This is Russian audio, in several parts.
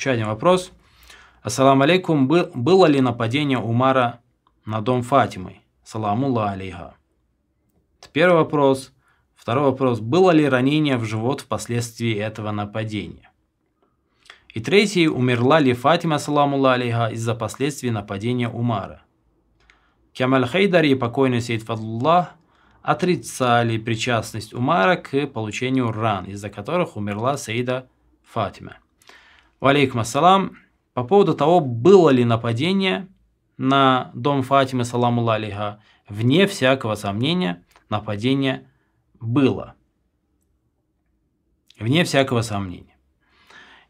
Еще один вопрос. Ассаламу алейкум. Был, было ли нападение Умара на дом Фатимы? Саламулла алейха. Это первый вопрос. Второй вопрос. Было ли ранение в живот впоследствии этого нападения? И третий. Умерла ли Фатима, саламулла алейха, из-за последствий нападения Умара? Кямаль Хейдар и покойный Сейд Фадлуллах отрицали причастность Умара к получению ран, из-за которых умерла Сейда Фатима. Валейкум ассалам. По поводу того, было ли нападение на дом Фатимы Саламу Лалиха, вне всякого сомнения, нападение было. Вне всякого сомнения.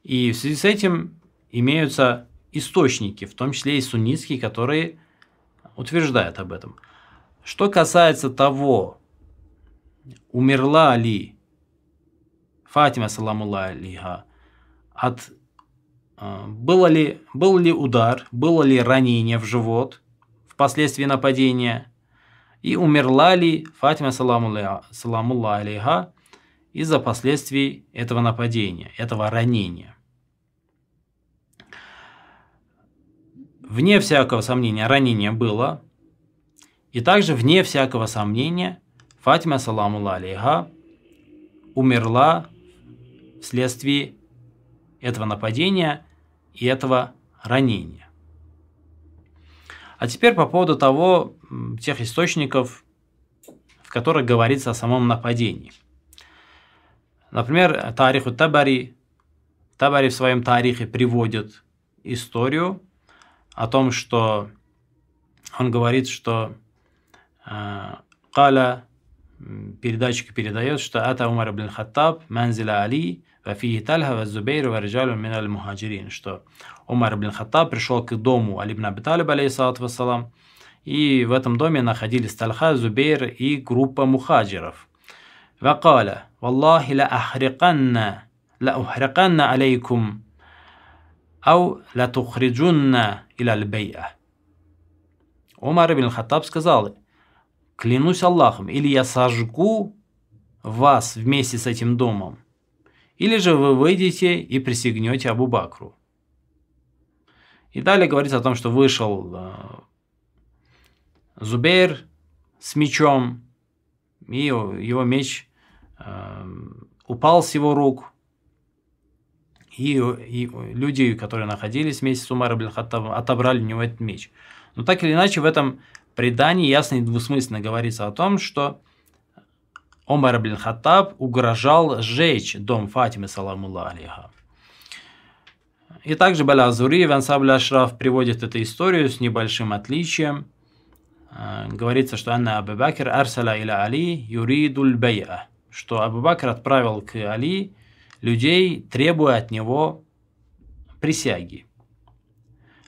И в связи с этим имеются источники, в том числе и суннитские, которые утверждают об этом. Что касается того, умерла ли Фатима саламу Алиха от а, было ли, был ли удар, было ли ранение в живот впоследствии нападения, и умерла ли Фатима Саламулла Алейха из-за последствий этого нападения, этого ранения. Вне всякого сомнения ранение было, и также вне всякого сомнения Фатима Саламулла Алейха умерла вследствие этого нападения – и этого ранения. А теперь по поводу того, тех источников, в которых говорится о самом нападении. Например, Тариху Табари. Табари в своем Тарихе приводит историю о том, что он говорит, что э, «Каля передатчик передает, что «Ата Умар ибн Хаттаб, манзил Али, вафии Тальха, ваззубейр, варджалю мин аль мухаджирин», что Умар ибн Хаттаб пришел к дому Али ибн Аби Талиб, алейхиссалату вассалам, и в этом доме находились Тальха, Зубейр и группа мухаджиров. «Вакаля, валлахи ла ахриканна, ла ухриканна алейкум, ау ла тухриджунна иля аль Умар ибн Хаттаб сказал, Клянусь Аллахом, или я сожгу вас вместе с этим домом, или же вы выйдете и присягнете Абу Бакру. И далее говорится о том, что вышел э, Зубейр с мечом, и его меч э, упал с его рук. И, и люди, которые находились вместе с Умаром, Абдельхаттабом, отобрали у него этот меч. Но так или иначе, в этом предании ясно и двусмысленно говорится о том, что Омар ибн Хаттаб угрожал сжечь дом Фатимы, саламулла алейха. И также Баля Азури в ансабле Ашраф приводит эту историю с небольшим отличием. Э, говорится, что Анна Абу Бакр арсала иля Али юридуль бей'a, что Абу Бакр отправил к Али людей, требуя от него присяги.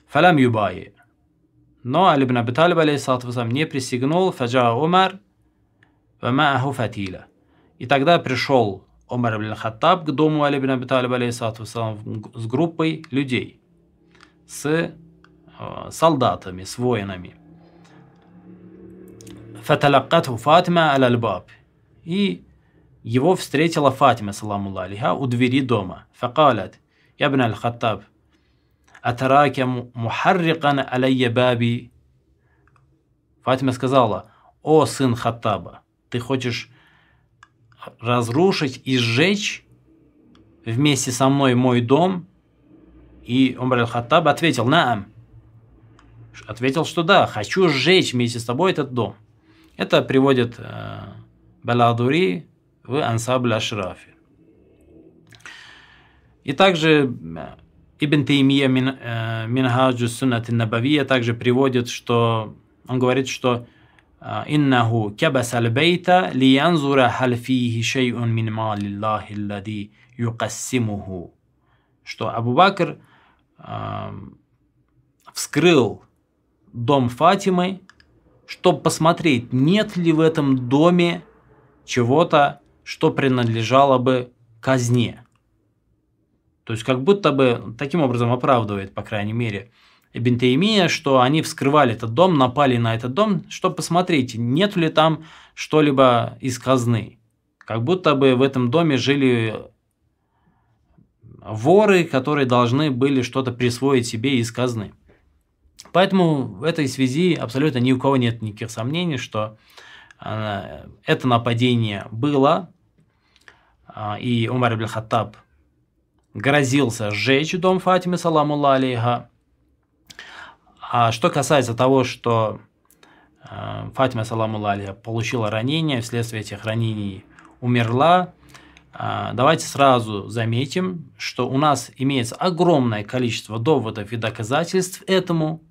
Фалам юбаи. Но Али ибн Аби Талиб, не присягнул, фаджа Умар, вамааху фатиля. И тогда пришел Умар ибн Хаттаб к дому Али ибн Аби Талиб, с группой людей, с э, солдатами, с воинами. Фаталакату Фатима аль-Баб. И его встретила Фатима, саламу алейха, у двери дома. Факалат, ябн аль-Хаттаб, «Атараки мухаррикан алейя баби». Фатима сказала, «О, сын Хаттаба, ты хочешь разрушить и сжечь вместе со мной мой дом?» И Умар аль-Хаттаб ответил, «Наам». Ответил, что да, хочу сжечь вместе с тобой этот дом. Это приводит э, Баладури в ансабль Ашрафи. И также э, Ибн Таймия э, Минхаджу Суннат Набавия также приводит, что он говорит, что э, «Иннаху кябас аль-бейта лиянзура хальфихи шейун мин малиллахи лади юкассимуху». Что Абу Бакр э, вскрыл дом Фатимы, чтобы посмотреть, нет ли в этом доме чего-то, что принадлежало бы казне – то есть, как будто бы таким образом оправдывает, по крайней мере, Бентеймия, что они вскрывали этот дом, напали на этот дом, чтобы посмотреть, нет ли там что-либо из казны. Как будто бы в этом доме жили воры, которые должны были что-то присвоить себе из казны. Поэтому в этой связи абсолютно ни у кого нет никаких сомнений, что э, это нападение было, а, и Умар Абдель Хаттаб грозился сжечь дом Фатимы Саламу алейха. А что касается того, что э, Фатима Саламу алейха получила ранение, вследствие этих ранений умерла, э, давайте сразу заметим, что у нас имеется огромное количество доводов и доказательств этому,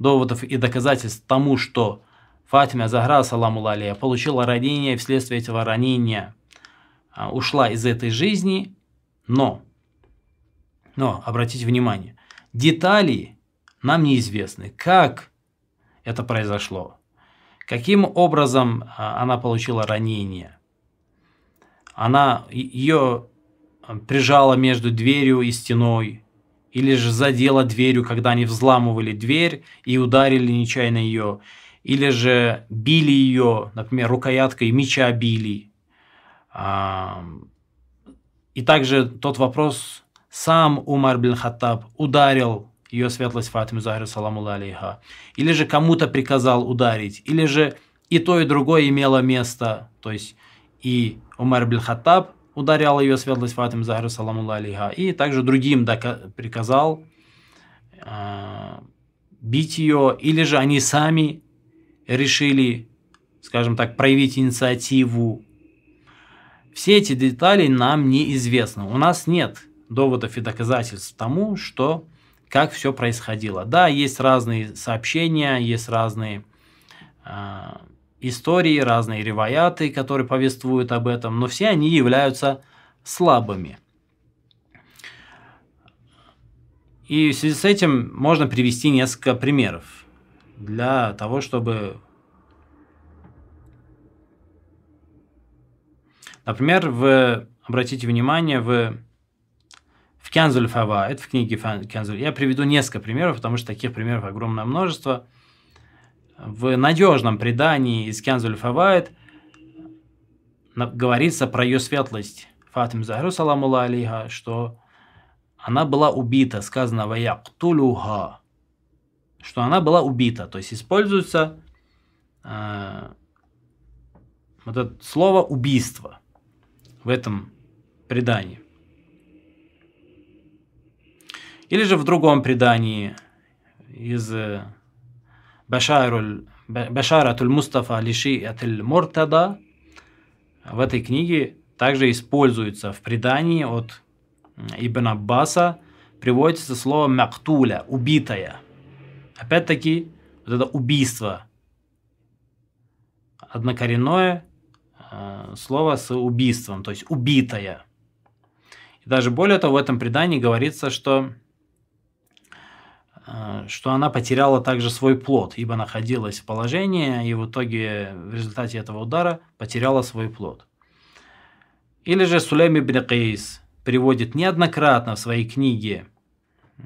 доводов и доказательств тому, что Фатима Загра, саламу алейха, получила ранение, вследствие этого ранения э, ушла из этой жизни, но но обратите внимание, детали нам неизвестны. Как это произошло? Каким образом а, она получила ранение? Она ее э, прижала между дверью и стеной, или же задела дверью, когда они взламывали дверь и ударили нечаянно ее, или же били ее, например, рукояткой меча били. И также тот вопрос, сам Умар бин Хаттаб ударил ее светлость Фатиму Захару Саламу алейха, или же кому-то приказал ударить, или же и то, и другое имело место, то есть и Умар бин Хаттаб ударял ее светлость Фатиму Захару Саламу алейха, и также другим приказал э, бить ее, или же они сами решили, скажем так, проявить инициативу. Все эти детали нам неизвестны, у нас нет – доводов и доказательств тому, что как все происходило. Да, есть разные сообщения, есть разные э, истории, разные ревояты, которые повествуют об этом, но все они являются слабыми. И в связи с этим можно привести несколько примеров для того, чтобы... Например, в, обратите внимание, в Канзуль Фаваид, в книге Канзуль. Я приведу несколько примеров, потому что таких примеров огромное множество. В надежном предании из Канзуль Фаваид говорится про ее светлость Фатим Захру, саламу алейха, что она была убита, сказано ваяктулюха, что она была убита, то есть используется э, вот это слово убийство в этом предании. Или же в другом предании из э, Башаратуль Мустафа Лиши Атуль Муртада в этой книге также используется в предании от Ибн Аббаса, приводится слово «мактуля» – «убитая». Опять-таки, вот это убийство. Однокоренное э, слово с убийством, то есть «убитая». И даже более того, в этом предании говорится, что Э, что она потеряла также свой плод, ибо находилась в положении и в итоге в результате этого удара потеряла свой плод. Или же Сулейм ибн Каис приводит неоднократно в своей книге, э,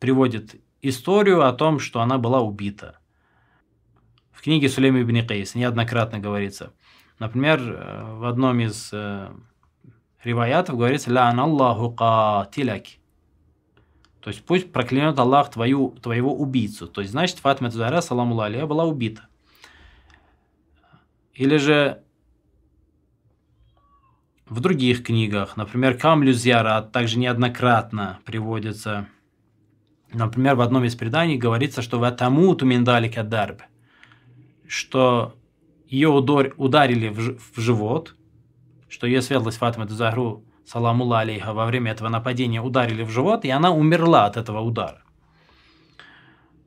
приводит историю о том, что она была убита. В книге Сулейм ибн Каис неоднократно говорится. Например, э, в одном из риваятов говорится «Лян Аллаху катиляки» То есть пусть проклянет Аллах твою, твоего убийцу. То есть значит Фатма Тузара, саламу алия, была убита. Или же в других книгах, например, Камлю Зиарат также неоднократно приводится. Например, в одном из преданий говорится, что «Ватамуту миндали кадарб», что ее ударили в живот, что ее светлость Фатима Тузахру саламулла алейха, во время этого нападения ударили в живот, и она умерла от этого удара.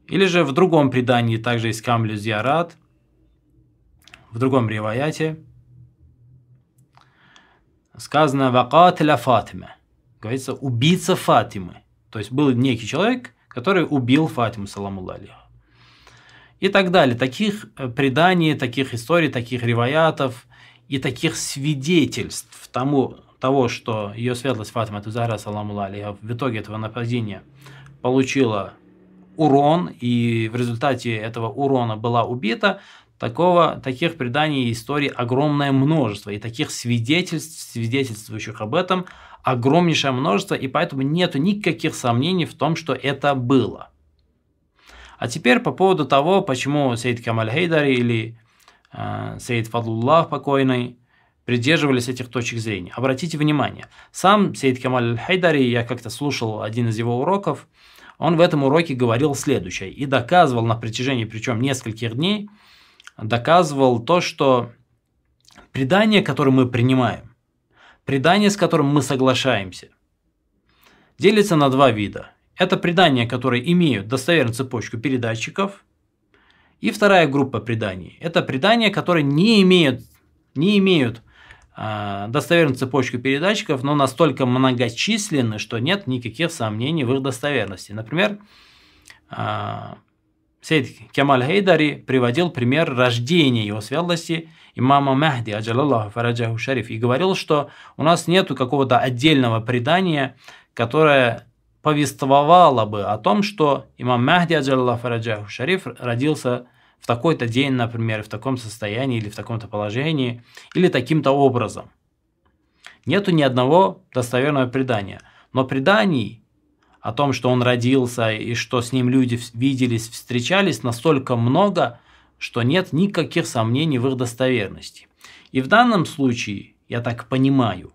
Или же в другом предании, также из Камлю Зиарат, в другом реваяте, сказано «Вакатля Фатима», говорится «убийца Фатимы». То есть был некий человек, который убил Фатиму, саламулла алейха. И так далее. Таких э, преданий, таких историй, таких реваятов и таких свидетельств тому, того, что ее светлость Фатима Тузара, саламу в итоге этого нападения получила урон, и в результате этого урона была убита, Такого, таких преданий и историй огромное множество, и таких свидетельств, свидетельствующих об этом, огромнейшее множество, и поэтому нет никаких сомнений в том, что это было. А теперь по поводу того, почему Сейд Камаль Хейдари или э, Сейд Фадлуллах покойный – придерживались этих точек зрения. Обратите внимание, сам Сейд Камаль Хайдари, я как-то слушал один из его уроков, он в этом уроке говорил следующее и доказывал на протяжении, причем нескольких дней, доказывал то, что предание, которое мы принимаем, предание, с которым мы соглашаемся, делится на два вида. Это предания, которые имеют достоверную цепочку передатчиков, и вторая группа преданий. Это предания, которые не имеют, не имеют а, достоверную цепочку передатчиков, но настолько многочисленны, что нет никаких сомнений в их достоверности. Например, а, Сейд Кемаль Хейдари приводил пример рождения его Святости имама Махди, аджалаллаху фараджаху шариф, и говорил, что у нас нету какого-то отдельного предания, которое повествовало бы о том, что имам Махди, аджалаллаху фараджаху шариф, родился в такой-то день, например, в таком состоянии или в таком-то положении, или таким-то образом. Нету ни одного достоверного предания. Но преданий о том, что он родился и что с ним люди виделись, встречались, настолько много, что нет никаких сомнений в их достоверности. И в данном случае, я так понимаю,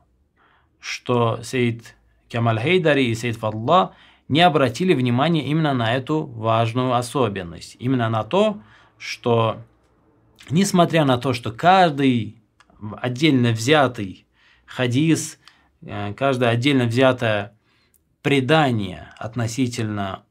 что Сейд Кемаль Хейдари и Сейд Фадла не обратили внимания именно на эту важную особенность, именно на то, что несмотря на то, что каждый отдельно взятый хадис, э, каждое отдельно взятое предание относительно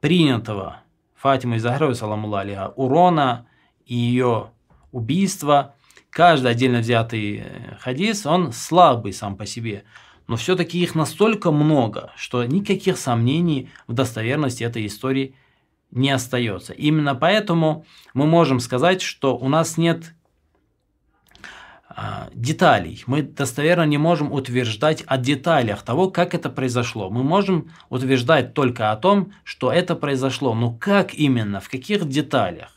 принятого Фатимой Захаровой, саламулла урона и ее убийства, каждый отдельно взятый э, хадис, он слабый сам по себе, но все-таки их настолько много, что никаких сомнений в достоверности этой истории нет не остается. Именно поэтому мы можем сказать, что у нас нет а, деталей. Мы достоверно не можем утверждать о деталях того, как это произошло. Мы можем утверждать только о том, что это произошло. Но как именно, в каких деталях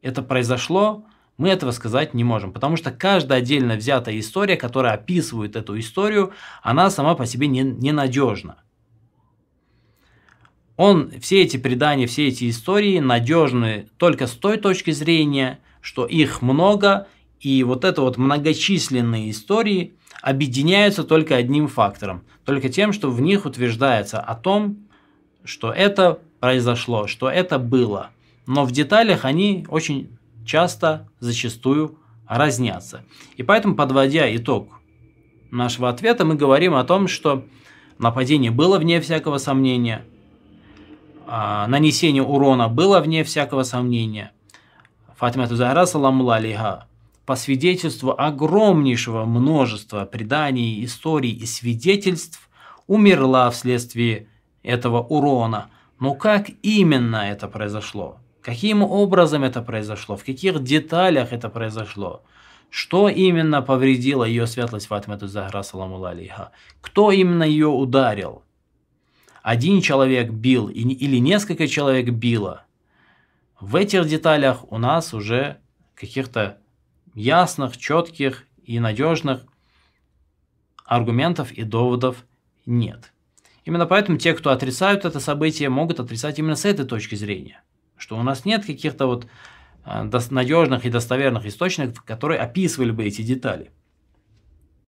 это произошло, мы этого сказать не можем. Потому что каждая отдельно взятая история, которая описывает эту историю, она сама по себе ненадежна. Не он, все эти предания, все эти истории надежны только с той точки зрения, что их много, и вот это вот многочисленные истории объединяются только одним фактором, только тем, что в них утверждается о том, что это произошло, что это было. Но в деталях они очень часто, зачастую разнятся. И поэтому, подводя итог нашего ответа, мы говорим о том, что нападение было вне всякого сомнения – а, нанесение урона было вне всякого сомнения. Фатима Тузахра, саламу по свидетельству огромнейшего множества преданий, историй и свидетельств, умерла вследствие этого урона. Но как именно это произошло? Каким образом это произошло? В каких деталях это произошло? Что именно повредило ее светлость Фатима Тузахра, саламу Кто именно ее ударил? один человек бил или несколько человек било. В этих деталях у нас уже каких-то ясных, четких и надежных аргументов и доводов нет. Именно поэтому те, кто отрицают это событие, могут отрицать именно с этой точки зрения, что у нас нет каких-то вот э, надежных и достоверных источников, которые описывали бы эти детали.